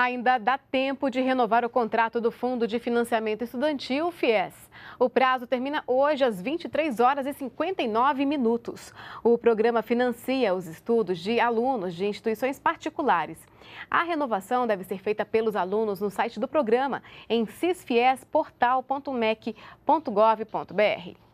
Ainda dá tempo de renovar o contrato do Fundo de Financiamento Estudantil, FIES. O prazo termina hoje às 23 horas e 59 minutos. O programa financia os estudos de alunos de instituições particulares. A renovação deve ser feita pelos alunos no site do programa, em cisfiesportal.mec.gov.br.